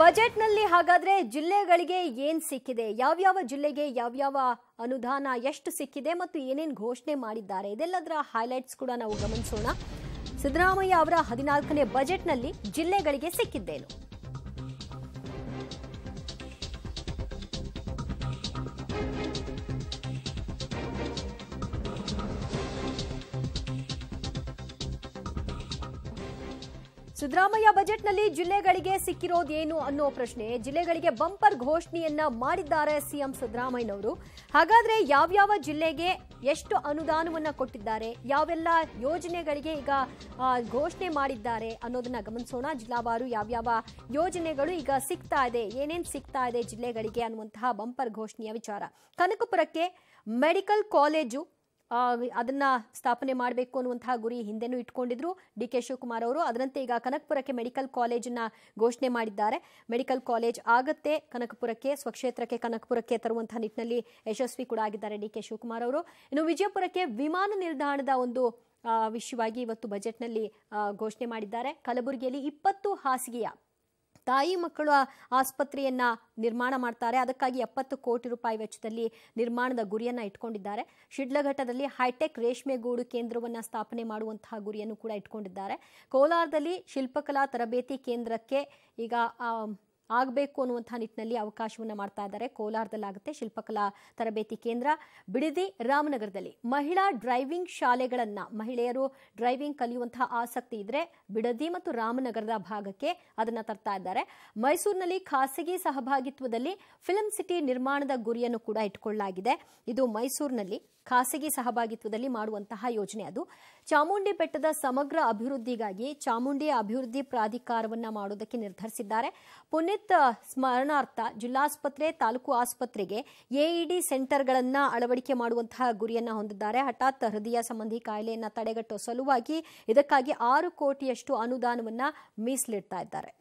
ಬಜೆಟ್ನಲ್ಲಿ ಹಾಗಾದ್ರೆ ಜಿಲ್ಲೆಗಳಿಗೆ ಏನ್ ಸಿಕ್ಕಿದೆ ಯಾವ್ಯಾವ ಜಿಲ್ಲೆಗೆ ಯಾವ್ಯಾವ ಅನುದಾನ ಎಷ್ಟು ಸಿಕ್ಕಿದೆ ಮತ್ತು ಏನೇನು ಘೋಷಣೆ ಮಾಡಿದ್ದಾರೆ ಇದೆಲ್ಲದರ ಹೈಲೈಟ್ಸ್ ಕೂಡ ನಾವು ಗಮನಿಸೋಣ ಸಿದ್ದರಾಮಯ್ಯ ಅವರ ಹದಿನಾಲ್ಕನೇ ಬಜೆಟ್ನಲ್ಲಿ ಜಿಲ್ಲೆಗಳಿಗೆ ಸಿಕ್ಕಿದ್ದೇನು ಸಿದ್ದರಾಮಯ್ಯ ಬಜೆಟ್ನಲ್ಲಿ ಜಿಲ್ಲೆಗಳಿಗೆ ಸಿಕ್ಕಿರೋದೇನು ಅನ್ನೋ ಪ್ರಶ್ನೆ ಜಿಲ್ಲೆಗಳಿಗೆ ಬಂಪರ್ ಘೋಷಣೆಯನ್ನ ಮಾಡಿದ್ದಾರೆ ಸಿಎಂ ಸಿದ್ದರಾಮಯ್ಯನವರು ಹಾಗಾದ್ರೆ ಯಾವ್ಯಾವ ಜಿಲ್ಲೆಗೆ ಎಷ್ಟು ಅನುದಾನವನ್ನ ಕೊಟ್ಟಿದ್ದಾರೆ ಯಾವೆಲ್ಲ ಯೋಜನೆಗಳಿಗೆ ಈಗ ಘೋಷಣೆ ಮಾಡಿದ್ದಾರೆ ಅನ್ನೋದನ್ನ ಗಮನಿಸೋಣ ಜಿಲ್ಲಾವಾರು ಯಾವ್ಯಾವ ಯೋಜನೆಗಳು ಈಗ ಸಿಗ್ತಾ ಇದೆ ಏನೇನ್ ಸಿಗ್ತಾ ಇದೆ ಜಿಲ್ಲೆಗಳಿಗೆ ಅನ್ನುವಂತಹ ಬಂಪರ್ ಘೋಷಣೆಯ ವಿಚಾರ ಕನಕಪುರಕ್ಕೆ ಮೆಡಿಕಲ್ ಕಾಲೇಜು ಅದನ್ನ ಸ್ಥಾಪನೆ ಮಾಡಬೇಕು ಅನ್ನುವಂತಹ ಗುರಿ ಹಿಂದೆನೂ ಇಟ್ಕೊಂಡಿದ್ರು ಡಿ ಕೆ ಶಿವಕುಮಾರ್ ಅವರು ಅದರಂತೆ ಈಗ ಕನಕಪುರಕ್ಕೆ ಮೆಡಿಕಲ್ ಕಾಲೇಜನ್ನ ಘೋಷಣೆ ಮಾಡಿದ್ದಾರೆ ಮೆಡಿಕಲ್ ಕಾಲೇಜ್ ಆಗತ್ತೆ ಕನಕಪುರಕ್ಕೆ ಸ್ವಕ್ಷೇತ್ರಕ್ಕೆ ಕನಕಪುರಕ್ಕೆ ತರುವಂತಹ ನಿಟ್ಟಿನಲ್ಲಿ ಯಶಸ್ವಿ ಕೂಡ ಆಗಿದ್ದಾರೆ ಡಿ ಕೆ ಶಿವಕುಮಾರ್ ಅವರು ಇನ್ನು ವಿಜಯಪುರಕ್ಕೆ ವಿಮಾನ ನಿಲ್ದಾಣದ ಒಂದು ವಿಷಯವಾಗಿ ಇವತ್ತು ಬಜೆಟ್ನಲ್ಲಿ ಘೋಷಣೆ ಮಾಡಿದ್ದಾರೆ ಕಲಬುರಗಿಯಲ್ಲಿ ಇಪ್ಪತ್ತು ಹಾಸಿಗೆಯ ತಾಯಿ ಮಕ್ಕಳು ಆಸ್ಪತ್ರೆಯನ್ನು ನಿರ್ಮಾಣ ಮಾಡ್ತಾರೆ ಅದಕ್ಕಾಗಿ ಎಪ್ಪತ್ತು ಕೋಟಿ ರೂಪಾಯಿ ವೆಚ್ಚದಲ್ಲಿ ನಿರ್ಮಾಣದ ಗುರಿಯನ್ನು ಇಟ್ಕೊಂಡಿದ್ದಾರೆ ಶಿಡ್ಲಘಟ್ಟದಲ್ಲಿ ಹೈಟೆಕ್ ರೇಷ್ಮೆಗೂಡು ಕೇಂದ್ರವನ್ನು ಸ್ಥಾಪನೆ ಮಾಡುವಂತಹ ಗುರಿಯನ್ನು ಕೂಡ ಇಟ್ಕೊಂಡಿದ್ದಾರೆ ಕೋಲಾರದಲ್ಲಿ ಶಿಲ್ಪಕಲಾ ತರಬೇತಿ ಕೇಂದ್ರಕ್ಕೆ ಈಗ ಆಗಬೇಕು ಅನ್ನುವಂತಹ ನಿಟ್ಟಿನಲ್ಲಿ ಅವಕಾಶವನ್ನು ಮಾಡ್ತಾ ಇದ್ದಾರೆ ಕೋಲಾರದಲ್ಲಾಗುತ್ತೆ ಶಿಲ್ಪಕಲಾ ತರಬೇತಿ ಕೇಂದ್ರ ಬಿಡದಿ ರಾಮನಗರದಲ್ಲಿ ಮಹಿಳಾ ಡ್ರೈವಿಂಗ್ ಶಾಲೆಗಳನ್ನು ಮಹಿಳೆಯರು ಡ್ರೈವಿಂಗ್ ಕಲಿಯುವಂತಹ ಆಸಕ್ತಿ ಇದ್ರೆ ಬಿಡದಿ ಮತ್ತು ರಾಮನಗರದ ಭಾಗಕ್ಕೆ ಅದನ್ನು ತರ್ತಾ ಇದ್ದಾರೆ ಮೈಸೂರಿನಲ್ಲಿ ಖಾಸಗಿ ಸಹಭಾಗಿತ್ವದಲ್ಲಿ ಫಿಲಂ ಸಿಟಿ ನಿರ್ಮಾಣದ ಗುರಿಯನ್ನು ಕೂಡ ಇಟ್ಕೊಳ್ಳಲಾಗಿದೆ ಇದು ಮೈಸೂರಿನಲ್ಲಿ ಖಾಸಗಿ ಸಹಭಾಗಿತ್ವದಲ್ಲಿ ಮಾಡುವಂತಹ ಯೋಜನೆ ಅದು ಚಾಮುಂಡಿ ಬೆಟ್ಟದ ಸಮಗ್ರ ಅಭಿವೃದ್ಧಿಗಾಗಿ ಚಾಮುಂಡಿ ಅಭಿವೃದ್ಧಿ ಪ್ರಾಧಿಕಾರವನ್ನ ಮಾಡೋದಕ್ಕೆ ನಿರ್ಧರಿಸಿದ್ದಾರೆ ಪುಣ್ಯ ಸ್ಮರಣಾರ್ಥ ಜಿಲ್ಲಾಸ್ಪತ್ರೆ ತಾಲೂಕು ಆಸ್ಪತ್ರೆಗೆ ಎಇಡಿ ಸೆಂಟರ್ಗಳನ್ನ ಅಳವಡಿಕೆ ಮಾಡುವಂತಹ ಗುರಿಯನ್ನ ಹೊಂದಿದ್ದಾರೆ ಹಠಾತ್ ಹೃದಯ ಸಂಬಂಧಿ ಕಾಯಿಲೆಯನ್ನ ತಡೆಗಟ್ಟುವ ಸಲುವಾಗಿ ಇದಕ್ಕಾಗಿ ಆರು ಕೋಟಿಯಷ್ಟು ಅನುದಾನವನ್ನ ಮೀಸಲಿಡ್ತಾ ಇದ್ದಾರೆ